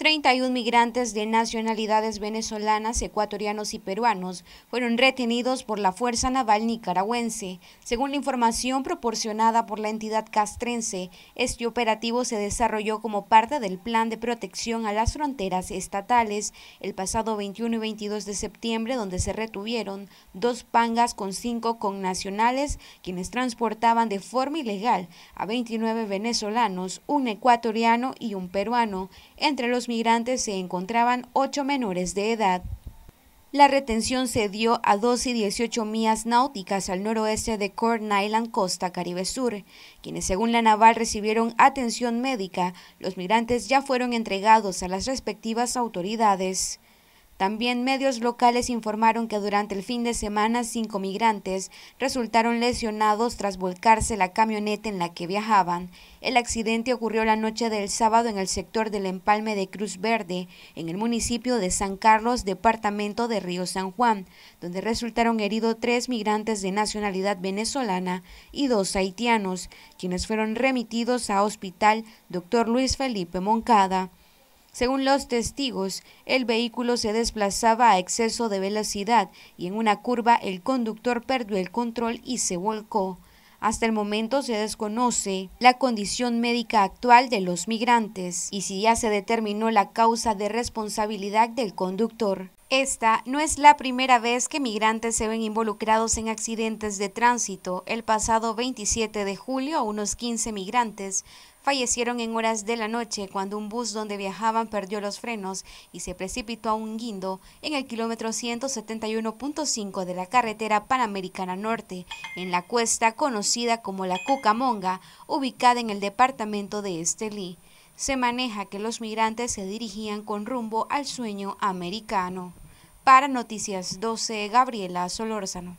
31 migrantes de nacionalidades venezolanas, ecuatorianos y peruanos fueron retenidos por la Fuerza Naval Nicaragüense. Según la información proporcionada por la entidad castrense, este operativo se desarrolló como parte del Plan de Protección a las Fronteras Estatales el pasado 21 y 22 de septiembre, donde se retuvieron dos pangas con cinco connacionales, quienes transportaban de forma ilegal a 29 venezolanos, un ecuatoriano y un peruano. Entre los migrantes se encontraban ocho menores de edad. La retención se dio a 12 y 18 millas náuticas al noroeste de Corn Island, costa Caribe Sur, quienes según la naval recibieron atención médica. Los migrantes ya fueron entregados a las respectivas autoridades. También medios locales informaron que durante el fin de semana cinco migrantes resultaron lesionados tras volcarse la camioneta en la que viajaban. El accidente ocurrió la noche del sábado en el sector del empalme de Cruz Verde, en el municipio de San Carlos, departamento de Río San Juan, donde resultaron heridos tres migrantes de nacionalidad venezolana y dos haitianos, quienes fueron remitidos a Hospital Dr. Luis Felipe Moncada. Según los testigos, el vehículo se desplazaba a exceso de velocidad y en una curva el conductor perdió el control y se volcó. Hasta el momento se desconoce la condición médica actual de los migrantes y si ya se determinó la causa de responsabilidad del conductor. Esta no es la primera vez que migrantes se ven involucrados en accidentes de tránsito. El pasado 27 de julio, unos 15 migrantes fallecieron en horas de la noche cuando un bus donde viajaban perdió los frenos y se precipitó a un guindo en el kilómetro 171.5 de la carretera Panamericana Norte, en la cuesta conocida como la Cucamonga, ubicada en el departamento de Estelí se maneja que los migrantes se dirigían con rumbo al sueño americano. Para Noticias 12, Gabriela Solórzano.